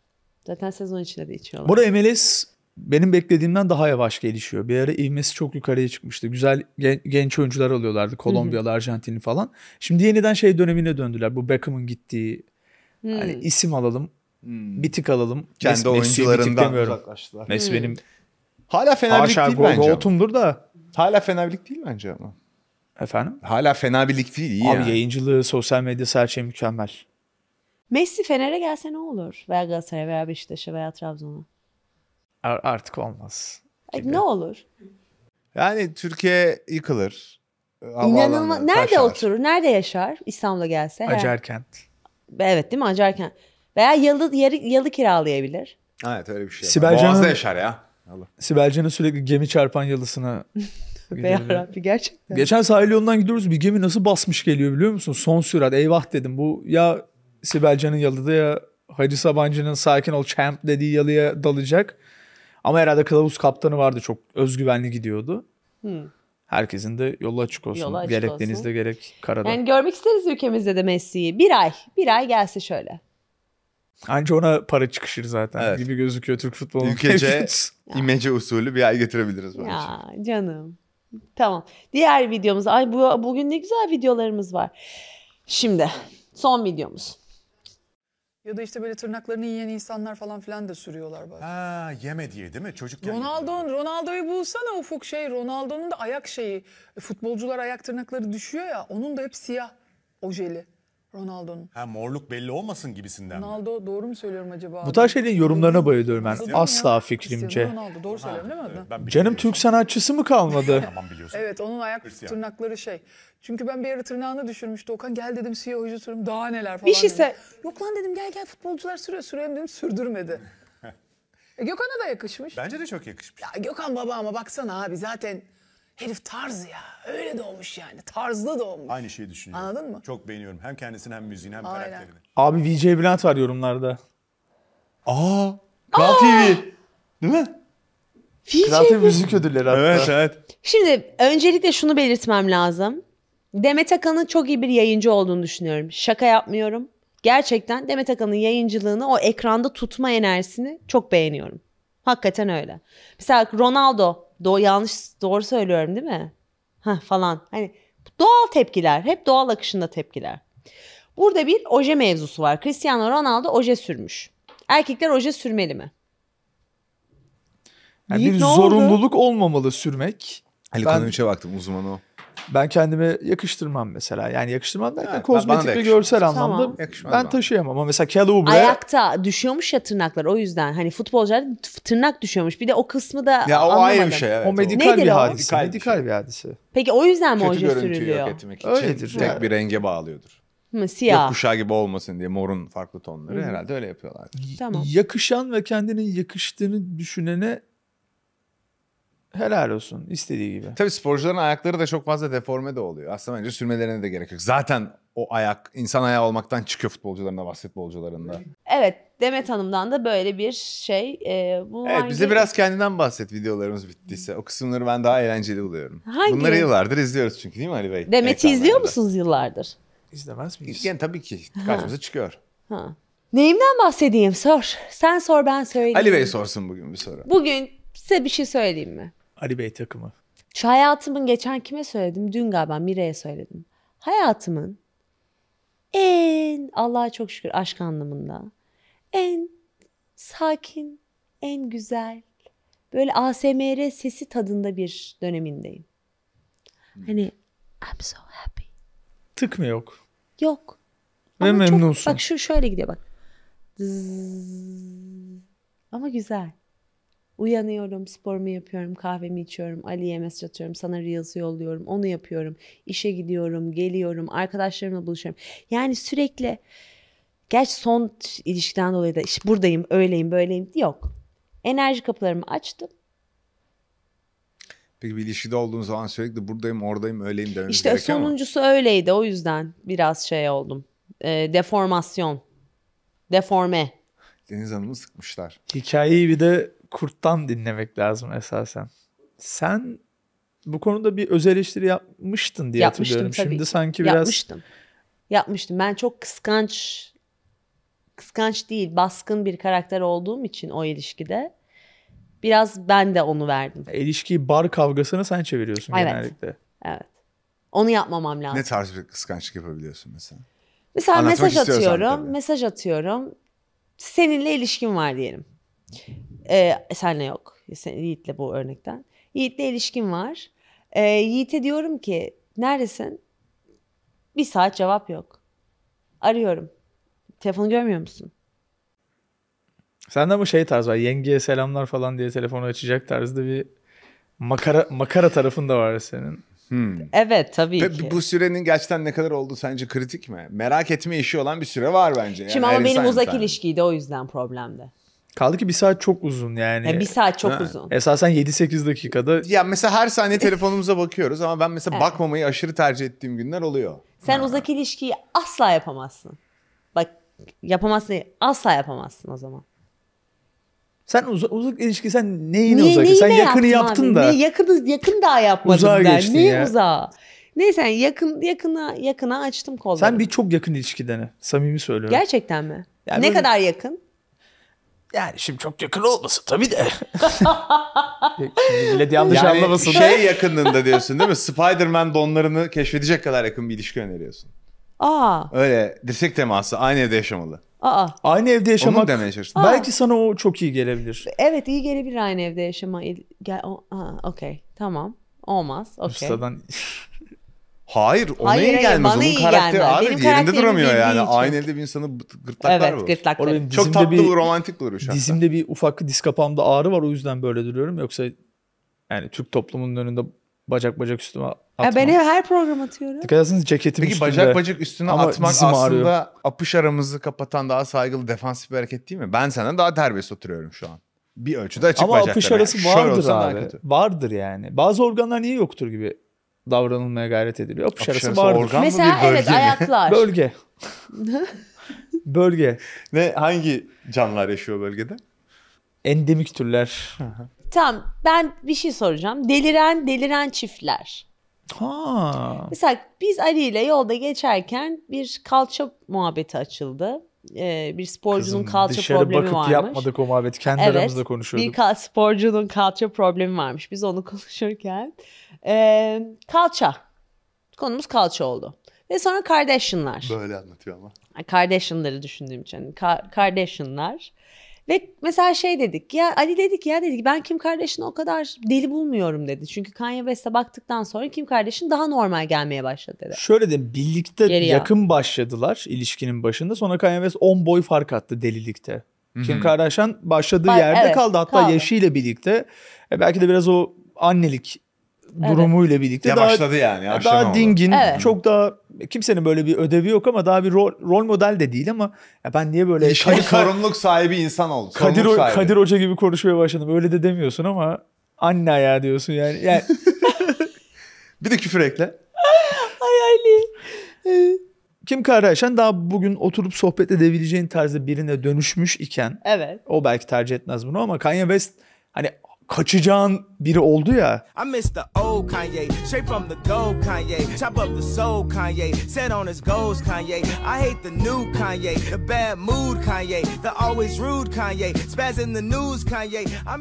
Zaten sezon içinde de içiyorlar. Burada MLS benim beklediğimden daha yavaş gelişiyor. Bir ara ivmesi çok yukarıya çıkmıştı. Güzel gen- genç oyuncular alıyorlardı. Kolombiyalı, Arjantinli falan. Şimdi yeniden şey dönemine döndüler. Bu Beckham'ın gittiği. Hmm. Hani isim alalım. Hmm. Bir tık alalım. Kendi Mes- oyuncularından uzaklaştılar. Mes, hmm. benim Hala fena bir değil bence. Haşa da Hala fena birlik değil bence ama. Efendim? Hala fena birlik değil. Iyi Abi yani. yayıncılığı, sosyal medyası her şey mükemmel. Messi Fener'e gelse ne olur? Veya Galatasaray'a veya Beşiktaş'a veya Trabzon'a. Ar- artık olmaz. E, gibi. Ne olur? Yani Türkiye yıkılır. İnanılmaz. Nerede taşar. oturur? Nerede yaşar? İstanbul'a gelse. Acarkent. Her... Evet değil mi? Acarkent. Veya yalı, yarı, yalı kiralayabilir. Evet öyle bir şey. Sibel Boğaz'da yaşar ya. Allah. Sibel Can'ın sürekli gemi çarpan yalısını (laughs) Tövbe gerçekten. Geçen sahil yolundan gidiyoruz bir gemi nasıl basmış geliyor biliyor musun? Son sürat eyvah dedim bu ya Sibel Can'ın yalıda ya Hacı Sabancı'nın sakin ol champ dediği yalıya dalacak. Ama herhalde kılavuz kaptanı vardı çok özgüvenli gidiyordu. Hmm. Herkesin de yolu açık olsun. Yolu açık gerek olsun. denizde gerek karada. Yani görmek isteriz ülkemizde de Messi'yi. Bir ay, bir ay gelse şöyle. Anca ona para çıkışır zaten evet. gibi gözüküyor Türk futbolu. Ülkece, (laughs) imece usulü bir ay getirebiliriz. Ya bence. canım. Tamam. Diğer videomuz. Ay bu, bugün ne güzel videolarımız var. Şimdi son videomuz. Ya da işte böyle tırnaklarını yiyen insanlar falan filan da sürüyorlar bazen. Ha yeme diye değil mi? Çocukken Ronaldo'nun Ronaldo'yu bulsana ufuk şey Ronaldo'nun da ayak şeyi e, futbolcular ayak tırnakları düşüyor ya onun da hep siyah ojeli. Ronaldo'nun. Ha morluk belli olmasın gibisinden. Ronaldo mi? doğru mu söylüyorum acaba? Bu tarz şeylerin yorumlarına bayılıyorum ben. Asla ya. fikrimce. İstiyorum Ronaldo doğru söylüyorum değil mi? ben Canım Türk sanatçısı mı kalmadı? (laughs) tamam biliyorsun. Evet onun ayak Hristiyan. tırnakları şey. Çünkü ben bir ara tırnağını düşürmüştü. Okan gel dedim siyah oyuncu sürüm daha neler falan. Bir şey se- Yok lan dedim gel gel futbolcular sürüyor sürüyorum dedim sürdürmedi. (laughs) e, Gökhan'a da yakışmış. Bence de çok yakışmış. Ya Gökhan baba ama baksana abi zaten Herif tarz ya. Öyle doğmuş yani. Tarzlı doğmuş. Aynı şeyi düşünüyorum. Anladın mı? Çok beğeniyorum. Hem kendisini hem müziğini hem Aynen. karakterini. Abi VJ Bülent var yorumlarda. Aa! Kral Aa! TV. Değil mi? VJ Kral TV müzik ödülleri hatta. Evet evet. Şimdi öncelikle şunu belirtmem lazım. Demet Akalın'ın çok iyi bir yayıncı olduğunu düşünüyorum. Şaka yapmıyorum. Gerçekten Demet Akalın'ın yayıncılığını, o ekranda tutma enerjisini çok beğeniyorum. Hakikaten öyle. Mesela Ronaldo Do yanlış doğru söylüyorum değil mi? Ha falan. Hani doğal tepkiler, hep doğal akışında tepkiler. Burada bir oje mevzusu var. Cristiano Ronaldo oje sürmüş. Erkekler oje sürmeli mi? Yani bir zorunluluk oldu? olmamalı sürmek. Ali ben... Konu'ya baktım uzman o. Ben kendime yakıştırmam mesela. Yani yakıştırmam derken evet, kozmetik ve görsel anlamda Yakışmaz ben bana. taşıyamam. Ama mesela Kelly Ayakta düşüyormuş ya tırnaklar o yüzden. Hani futbolcular tırnak düşüyormuş. Bir de o kısmı da ya, o anlamadım. ayrı bir şey evet. O medikal Nedir bir o? hadise. Medikal, medikal şey. bir hadise. Peki o yüzden mi Kötü oje sürülüyor? Kötü görüntüyü yok etmek için Öyledir tek yani. bir renge bağlıyordur. Mı? Siyah. Yok kuşağı gibi olmasın diye morun farklı tonları Hı. herhalde öyle yapıyorlar. Tamam. Yakışan ve kendinin yakıştığını düşünene helal olsun istediği gibi. Tabii sporcuların ayakları da çok fazla deforme de oluyor. Aslında bence sürmelerine de gerek yok. Zaten o ayak insan ayağı olmaktan çıkıyor futbolcularında, basketbolcularında. Evet, Demet Hanım'dan da böyle bir şey. E, bu evet, hangi... bize biraz kendinden bahset videolarımız bittiyse. O kısımları ben daha eğlenceli buluyorum. Hangi? Bunları yıllardır izliyoruz çünkü değil mi Ali Bey? Demet'i izliyor musunuz yıllardır? İzlemez miyiz? Yani tabii ki. Karşımıza çıkıyor. Ha. Neyimden bahsedeyim? Sor. Sen sor ben söyleyeyim. Ali Bey sorsun bugün bir soru. Bugün size bir şey söyleyeyim mi? Ali Bey takımı. Şu hayatımın geçen kime söyledim? Dün galiba Mire'ye söyledim. Hayatımın en Allah'a çok şükür aşk anlamında en sakin, en güzel böyle ASMR sesi tadında bir dönemindeyim. Hmm. Hani I'm so happy. Tık mı yok? Yok. Ve Ama çok- memnunsun. Bak şu şöyle gidiyor bak. Zzzz. Ama güzel. Uyanıyorum, sporumu yapıyorum, kahvemi içiyorum, Ali'ye mesaj atıyorum, sana Reels yolluyorum, onu yapıyorum. işe gidiyorum, geliyorum, arkadaşlarımla buluşuyorum. Yani sürekli Gerçi son ilişkiden dolayı da işte buradayım, öyleyim, böyleyim yok. Enerji kapılarımı açtım. Peki bir ilişkide olduğun zaman sürekli buradayım, oradayım, öyleyim dememiz İşte sonuncusu ama. öyleydi o yüzden biraz şey oldum. E, deformasyon. Deforme. Deniz Hanım'ı sıkmışlar. Hikayeyi bir de kurttan dinlemek lazım esasen. Sen bu konuda bir öz eleştiri yapmıştın diye Yapmıştım hatırlıyorum. Tabii Şimdi sanki biraz Yapmıştım. Yapmıştım. Ben çok kıskanç kıskanç değil, baskın bir karakter olduğum için o ilişkide biraz ben de onu verdim. E, ilişkiyi bar kavgasına sen çeviriyorsun evet. genellikle. Evet. Onu yapmamam lazım. Ne tarz bir kıskançlık yapabiliyorsun mesela? Mesela Anlatmak mesaj atıyorum. Tabii. Mesaj atıyorum. Seninle ilişkim var diyelim. E, senle yok. Sen, Yiğit'le bu örnekten. Yiğit'le ilişkim var. E, Yiğit'e diyorum ki neredesin? Bir saat cevap yok. Arıyorum. Telefonu görmüyor musun? Sen de bu şey tarz var. Yengeye selamlar falan diye telefonu açacak tarzda bir makara makara tarafın da var senin. Hmm. Evet tabii Ve ki. Bu sürenin gerçekten ne kadar oldu sence kritik mi? Merak etme işi olan bir süre var bence. Yani Şimdi ama benim uzak tane. ilişkiydi o yüzden problemde. Kaldı ki bir saat çok uzun yani. yani bir saat çok ha. uzun. Esasen 7-8 dakikada. Ya mesela her saniye telefonumuza bakıyoruz ama ben mesela evet. bakmamayı aşırı tercih ettiğim günler oluyor. Sen ha. uzak ilişkiyi asla yapamazsın. Bak yapamazsın asla yapamazsın o zaman. Sen uz uzak ilişki sen neyine Niye, uzak? sen yakını yaptın abi? da. Ne, yakını, yakın daha yapmadım uzağa ben. Geçtin Niye ya. uzağa? Neyse yakın yakına yakına açtım kolları. Sen bir çok yakın ilişki dene. Samimi söylüyorum. Gerçekten mi? Yani ne böyle, kadar yakın? Yani şimdi çok yakın olmasın tabii de. Millet yanlış yani anlamasın. Şey yakınlığında diyorsun değil mi? Spider-Man donlarını keşfedecek kadar yakın bir ilişki öneriyorsun. Aa. Öyle dirsek teması aynı evde yaşamalı. Aa. Aynı evde yaşamak. Onu demeye çalıştım. Belki sana o çok iyi gelebilir. Evet iyi gelebilir aynı evde yaşama. Gel, okey tamam. Olmaz. Okay. Ustadan Hayır ona hayır, iyi gelmez. Hayır, Onun iyi karakteri gelmez. abi Benim yerinde duramıyor yani. Aynı elde bir insanı gırtlaklar evet, var. Gırtlaklar. Orada Çok tatlı bir, romantik duruyor şu Dizimde bir ufak diz kapağımda ağrı var o yüzden böyle duruyorum. Yoksa yani Türk toplumunun önünde bacak bacak üstüme atmam. Ya ben her program atıyorum. Dikkat ederseniz ceketim Peki, üstünde. Peki bacak bacak üstüne Ama atmak aslında ağrıyor. apış aramızı kapatan daha saygılı defansif bir hareket değil mi? Ben senden daha terbiyesiz oturuyorum şu an. Bir ölçüde açık Ama bacaklarım. Ama apış arası yani. vardır abi. Vardır yani. Bazı organlar niye yoktur gibi davranılmaya gayret ediliyor. Apış, Apış arası bağırdır. Organ Mesela bir bölge evet mi? ayaklar. Bölge. (laughs) bölge. Ne hangi canlılar yaşıyor bölgede? Endemik türler. Tamam ben bir şey soracağım. Deliren deliren çiftler. Ha. Mesela biz Ali ile yolda geçerken bir kalça muhabbeti açıldı e, bir sporcunun Kızım, kalça problemi varmış. Dışarı bakıp yapmadık o muhabbet. Kendi evet, aramızda konuşuyorduk. Bir sporcunun kalça problemi varmış. Biz onu (laughs) konuşurken. E, kalça. Konumuz kalça oldu. Ve sonra Kardashian'lar. Böyle anlatıyor ama. Kardashian'ları düşündüğüm için. Ka- Kardashian'lar. Ve mesela şey dedik ya Ali dedik ya dedik ben Kim Kardashian'ı o kadar deli bulmuyorum dedi. Çünkü Kanye West'e baktıktan sonra Kim Kardashian daha normal gelmeye başladı dedi. Şöyle dedim birlikte Geri yakın başladılar ilişkinin başında. Sonra Kanye West 10 boy fark attı delilikte. Hı-hı. Kim Kardashian başladığı Bak, yerde evet, kaldı. Hatta kaldı. yaşıyla birlikte e, belki de biraz o annelik durumuyla birlikte ya daha, yani. Daha dingin, evet. çok daha kimsenin böyle bir ödevi yok ama daha bir rol, rol model de değil ama ya ben niye böyle İş, sorumluluk sahibi insan oldu. Kadir, sahibi. Kadir Hoca gibi konuşmaya başladım. Öyle de demiyorsun ama anne ya diyorsun yani. yani... (laughs) bir de küfür ekle. Hayali. Kim Kardashian daha bugün oturup sohbet edebileceğin tarzda birine dönüşmüş iken evet. o belki tercih etmez bunu ama Kanye West hani kaçacağın biri oldu ya.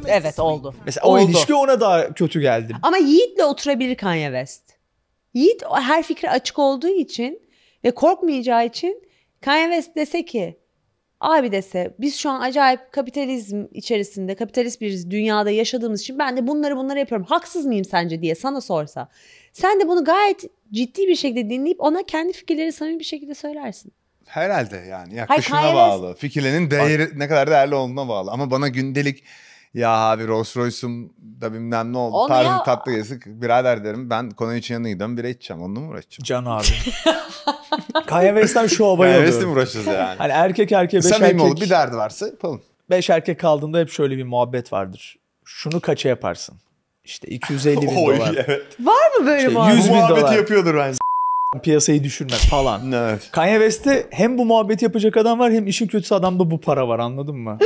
evet oldu. Mesela oldu. o ilişki ona daha kötü geldi. Ama Yiğit'le oturabilir Kanye West. Yiğit her fikre açık olduğu için ve korkmayacağı için Kanye West dese ki Abi dese biz şu an acayip kapitalizm içerisinde kapitalist bir dünyada yaşadığımız için ben de bunları bunları yapıyorum haksız mıyım sence diye sana sorsa. Sen de bunu gayet ciddi bir şekilde dinleyip ona kendi fikirleri samimi bir şekilde söylersin. Herhalde yani yaklaşımına Hayır, bağlı. Fikirlerin değeri ne kadar değerli olduğuna bağlı. Ama bana gündelik ya abi Rolls Royce'um da bilmem ne oldu. Onu Tarzı tatlı yazık. Birader derim ben konu için yanına gidiyorum bire içeceğim. Onunla mı uğraşacağım? Can abi. (laughs) Kanye West'ten şu havayı alıyorum. Kanye West'le mi uğraşacağız yani? Hani erkek erkeğe beş Samimi erkek. Olup bir derdi varsa yapalım. Beş erkek kaldığında hep şöyle bir muhabbet vardır. Şunu kaça yaparsın? İşte 250 bin (laughs) Oy, dolar. Evet. Var mı böyle işte muhabbet? 100 bin dolar. yapıyordur bence piyasayı düşürme falan. Evet. Kanye West'te hem bu muhabbeti yapacak adam var hem işin kötüsü adamda bu para var anladın mı?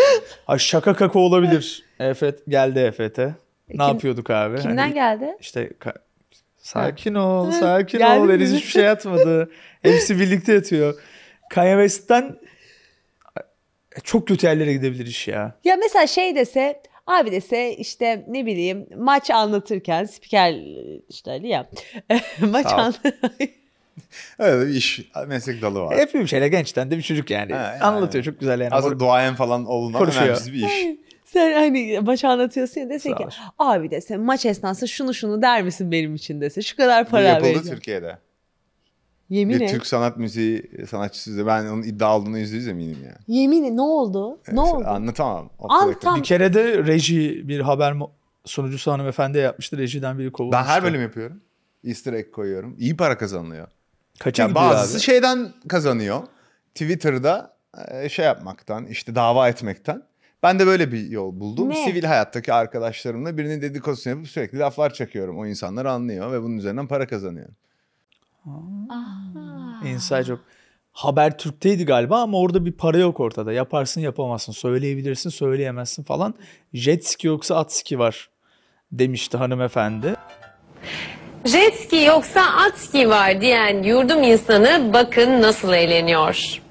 ha (gasps) şaka kaka olabilir. (laughs) EFET geldi EFET'e. E, ne Kim, yapıyorduk abi? Kimden hani, geldi? İşte sakin ol, sakin ol. Deniz hiçbir şey (laughs) atmadı. Hepsi birlikte yatıyor. Kanye West'ten e, çok kötü yerlere gidebilir iş ya. Ya mesela şey dese Abi dese işte ne bileyim maç anlatırken spiker e, işte Ali ya (laughs) maç anlatırken (laughs) Öyle bir iş, meslek dalı var. Hep bir şeyle gençten de bir çocuk yani. Ha, yani. Anlatıyor çok güzel yani. Aslında duayen falan olunan önemsiz bir iş. Sen hani baş anlatıyorsun ya dese ki abi dese maç esnası şunu şunu der misin benim için dese şu kadar para vereceğim. yapıldı Türkiye'de. Yemin et. Bir Türk sanat müziği sanatçısı da ben onun iddia olduğunu yüzde yüz eminim yani. Yemin et ne oldu? Evet, ne oldu? Anlatamam. Anlatam. Bir kere de reji bir haber sunucusu hanımefendi yapmıştı. Rejiden biri kovulmuştu. Ben her bölüm yapıyorum. Easter egg koyuyorum. İyi para kazanılıyor. Kaça yani bazısı abi? şeyden kazanıyor. Twitter'da e, şey yapmaktan, işte dava etmekten. Ben de böyle bir yol buldum. Ne? Sivil hayattaki arkadaşlarımla birinin dedikodusunu yapıp sürekli laflar çakıyorum. O insanlar anlıyor ve bunun üzerinden para kazanıyorum. Inside job. türkteydi galiba ama orada bir para yok ortada. Yaparsın yapamazsın, söyleyebilirsin söyleyemezsin falan. Jet ski yoksa at ski var demişti hanımefendi. Jet ski yoksa at ski var diyen yurdum insanı bakın nasıl eğleniyor.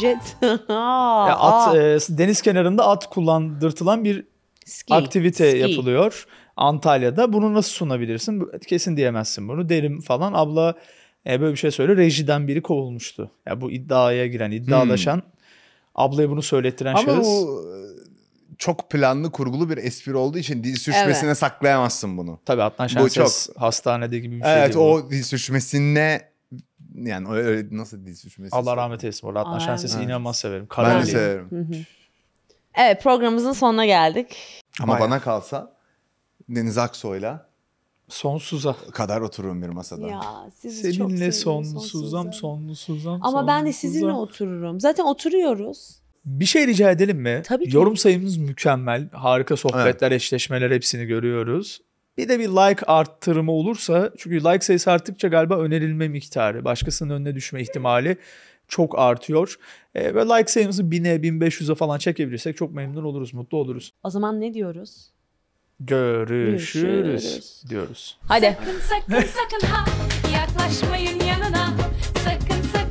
Jet. (laughs) Ya at e, deniz kenarında at kullandırtılan bir Ski. aktivite Ski. yapılıyor Antalya'da. Bunu nasıl sunabilirsin? Kesin diyemezsin bunu. Derim falan abla e, böyle bir şey söyle. Rejiden biri kovulmuştu. Ya bu iddiaya giren, hmm. iddialaşan ablayı bunu söylettiren Ama şahıs. o çok planlı kurgulu bir espri olduğu için dil sürçmesine evet. saklayamazsın bunu. Tabii Adnan Şenses Bu çok... hastanede gibi bir şey. Evet o dil sürçmesine yani öyle nasıl dil sürçmesi? Allah rahmet eylesin orada Adnan Şenses'i evet. inanılmaz severim. Kararlı. Ben de severim. Evet programımızın sonuna geldik. Ama Bayağı. bana kalsa Deniz Aksoy'la Sonsuza. Kadar otururum bir masada. Ya sizi Seninle çok sonsuzam, sonsuzam. sonsuzam Ama sonsuzam. ben de sizinle otururum. Zaten oturuyoruz. Bir şey rica edelim mi? Tabii ki. Yorum sayımız mükemmel. Harika sohbetler, evet. eşleşmeler hepsini görüyoruz. Bir de bir like arttırımı olursa çünkü like sayısı arttıkça galiba önerilme miktarı, başkasının önüne düşme ihtimali çok artıyor. E, ve like sayımızı 1000'e, 1500'e falan çekebilirsek çok memnun oluruz, mutlu oluruz. O zaman ne diyoruz? Görüşürüz, Görüşürüz. diyoruz. Hadi. Sakın sakın sakın ha yaklaşmayın yanına. Sakın sakın